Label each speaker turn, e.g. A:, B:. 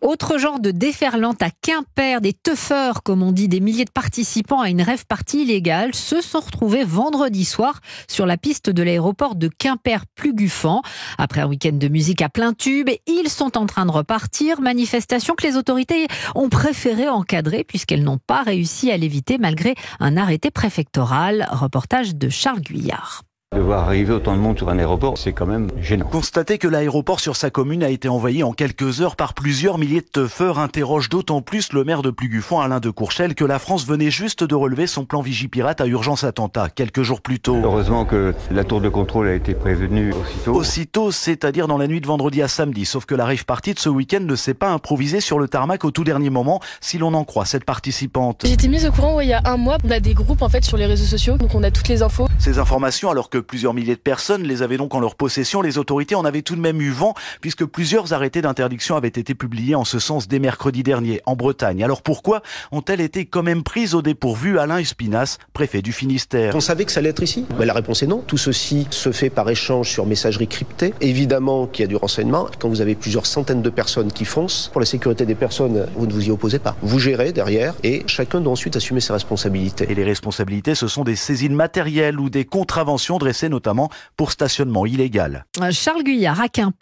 A: Autre genre de déferlante à Quimper, des teufeurs, comme on dit, des milliers de participants à une rêve partie illégale se sont retrouvés vendredi soir sur la piste de l'aéroport de quimper guffant. Après un week-end de musique à plein tube, ils sont en train de repartir. Manifestation que les autorités ont préféré encadrer puisqu'elles n'ont pas réussi à l'éviter malgré un arrêté préfectoral. Reportage de Charles Guyard.
B: De voir arriver autant de monde sur un aéroport, c'est quand même gênant. Constater que l'aéroport sur sa commune a été envahi en quelques heures par plusieurs milliers de teufeurs interroge d'autant plus le maire de Pluguffon, Alain de Courchel, que la France venait juste de relever son plan Vigipirate à urgence attentat, quelques jours plus tôt. Heureusement que la tour de contrôle a été prévenue aussitôt. Aussitôt, c'est-à-dire dans la nuit de vendredi à samedi, sauf que la rive partie de ce week-end ne s'est pas improvisée sur le tarmac au tout dernier moment, si l'on en croit cette participante.
A: J'étais mise au courant ouais, il y a un
C: mois, on a des groupes en fait sur les réseaux sociaux, donc on a toutes les infos.
B: Ces informations alors que plusieurs milliers de personnes les avaient donc en leur possession, les autorités en avaient tout de même eu vent, puisque plusieurs arrêtés d'interdiction avaient été publiés en ce sens dès mercredi dernier en Bretagne. Alors pourquoi ont-elles été quand même prises au dépourvu Alain
C: Espinas, préfet du Finistère On savait que ça allait être ici La réponse est non. Tout ceci se fait par échange sur messagerie cryptée. Évidemment qu'il y a du renseignement. Quand vous avez plusieurs centaines de personnes qui foncent, pour la sécurité des personnes, vous ne vous y opposez pas. Vous gérez derrière et chacun doit ensuite assumer ses responsabilités.
B: Et les responsabilités, ce sont des saisines matérielles ou des contraventions de notamment pour stationnement illégal.
A: Charles Guyard, à Quimper.